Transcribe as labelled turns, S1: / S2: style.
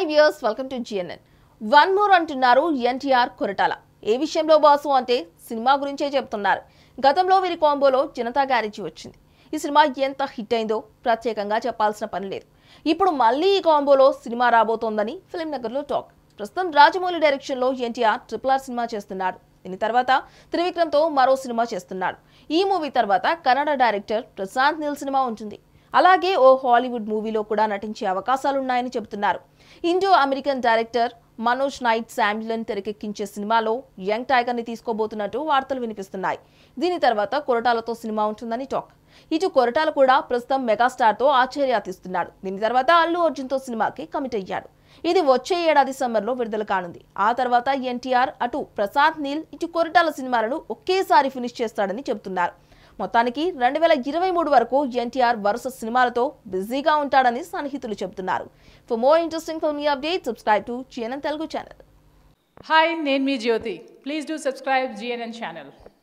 S1: hi welcome to GNN one more అంటున్నారు ఎన్టీఆర్ కొరటాల ఏ విషయంలో boss అంటే సినిమా గురించే చెప్తున్నారు గతంలో వీరి కాంబోలో జనతా గ్యారేజీ వచ్చింది ఈ సినిమా ఎంత హిట్ అయిందో ప్రత్యేకంగా చెప్పాల్సిన పని లేదు ఇప్పుడు మళ్ళీ ఈ కాంబోలో సినిమా రాబోతోందని ఫిల్మ్ నగర్లో టాక్ ప్రస్తుతం రాజమౌళి డైరెక్షన్లో ఎన్టీఆర్ ట్రిపుల్ ఆర్ సినిమా చేస్తున్నాడు దీని తర్వాత త్రివిక్రమ్తో మరో సినిమా చేస్తున్నాడు ఈ మూవీ తర్వాత కన్నడ డైరెక్టర్ ప్రశాంత్ నీల్ సినిమా ఉంటుంది అలాగే ఓ హాలీవుడ్ మూవీలో కూడా నటించే అవకాశాలున్నాయని చెబుతున్నారు Indo American director Manoj Night Shyamalan తెరకెక్కించే సినిమాలో యంగ్ టైగర్ ని తీసుకోబోతున్నట్టు వార్తలు వినిపిస్తున్నాయి దీని తర్వాత కొరటాలతో సినిమా ఉంటుందని టాక్ ఇటు కొరటాల కూడా ప్రస్తుతం మెగాస్టార్ తో ఆశ్చర్య తీస్తున్నాడు దీని తర్వాత అల్లు అర్జున్ తో సినిమాకి కమిట్ అయ్యాడు ఇది వచ్చే ఏడాది సమ్మర్లో విడుదల కానుంది ఆ తర్వాత ఎన్టీఆర్ అటు ప్రసాద్ నీల్ ఇటు కొరటాల సినిమాలను ఒకేసారి ఫినిష్ చేస్తాడని చెబుతున్నారు మొత్తానికి రెండు వేల ఇరవై మూడు వరకు ఎన్టీఆర్ వరుస సినిమాలతో బిజీగా ఉంటాడని సన్నిహితులు చెబుతున్నారు for more interesting film update subscribe to GNN Telugu channel hi నేను మీ Jyothi please do subscribe GNN channel